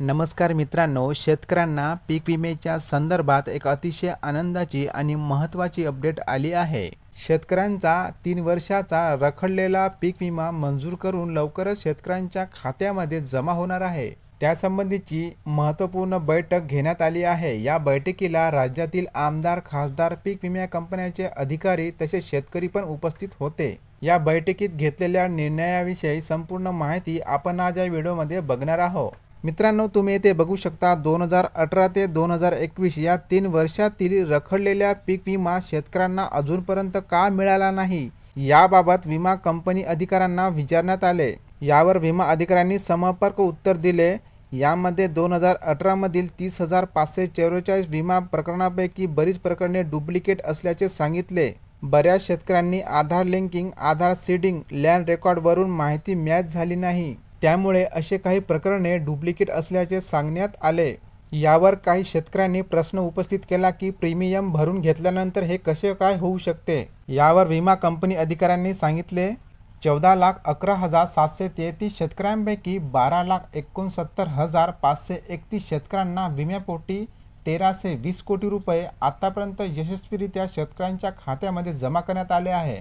नमस्कार मित्रांनो शेतकऱ्यांना पीक विम्याच्या संदर्भात एक अतिशय आनंदाची आणि महत्त्वाची अपडेट आली आहे शेतकऱ्यांचा तीन वर्षाचा रखडलेला पीक विमा मंजूर करून लवकरच शेतकऱ्यांच्या खात्यामध्ये जमा होणार आहे त्यासंबंधीची महत्त्वपूर्ण बैठक घेण्यात आली आहे या बैठकीला राज्यातील आमदार खासदार पीक विमा कंपन्यांचे अधिकारी तसेच शेतकरी पण उपस्थित होते या बैठकीत घेतलेल्या निर्णयाविषयी संपूर्ण माहिती आपण आज या व्हिडिओमध्ये बघणार आहोत मित्रांनो तुम्ही येथे बघू शकता दोन हजार अठरा ते दोन हजार एकवीस या तीन वर्षातील रखडलेल्या पीक विमा शेतकऱ्यांना अजूनपर्यंत का मिळाला नाही याबाबत विमा कंपनी अधिकाऱ्यांना विचारण्यात आले यावर विमा अधिकाऱ्यांनी समपर्क उत्तर दिले यामध्ये दोन हजार अठरामधील तीस हजार पाचशे चौवेचाळीस विमा प्रकरणापैकी बरीच प्रकरणे डुप्लिकेट असल्याचे सांगितले बऱ्याच शेतकऱ्यांनी Aadhaar linking Aadhaar seeding land रेकॉर्डवरून माहिती मॅच झाली नाही त्यामुळे असे काही प्रकरणे डुप्लिकेट असल्याचे सांगण्यात आले यावर काही शेतकऱ्यांनी प्रश्न उपस्थित केला की प्रीमियम भरून घेतल्यानंतर हे कसे काय होऊ शकते यावर विमा कंपनी अधिकाऱ्यांनी सांगितले चौदा लाख अकरा हजार सातशे तेहतीस शेतकऱ्यांपैकी बारा लाख एकोणसत्तर हजार पाचशे एकतीस शेतकऱ्यांना विम्यापोटी तेराशे वीस कोटी रुपये आतापर्यंत यशस्वीरित्या शेतकऱ्यांच्या खात्यामध्ये जमा करण्यात आले आहे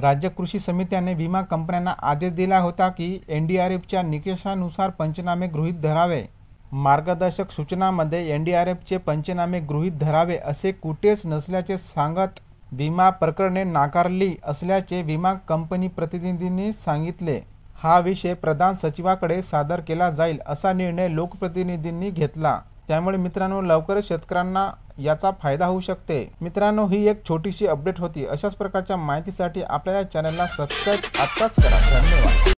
राज्य कृषी समित्याने विमा कंपन्यांना आदेश दिला होता की एन डी आर एफच्या निकषानुसार पंचनामे गृहीत धरावे मार्गदर्शक सूचनामध्ये एन डी आर एफचे पंचनामे गृहीत धरावे असे कुठेच नसल्याचे सांगत विमा प्रकरणे नाकारली असल्याचे विमा कंपनी प्रतिनिधींनी सांगितले हा विषय प्रधान सचिवाकडे सादर केला जाईल असा निर्णय लोकप्रतिनिधींनी घेतला त्यामुळे मित्रांनो लवकरच शेतकऱ्यांना याचा फायदा होऊ शकते मित्रांनो ही एक छोटीशी अपडेट होती अशाच प्रकारच्या माहितीसाठी आपल्या या चॅनलला सबस्क्राईब आत्ताच करा धन्यवाद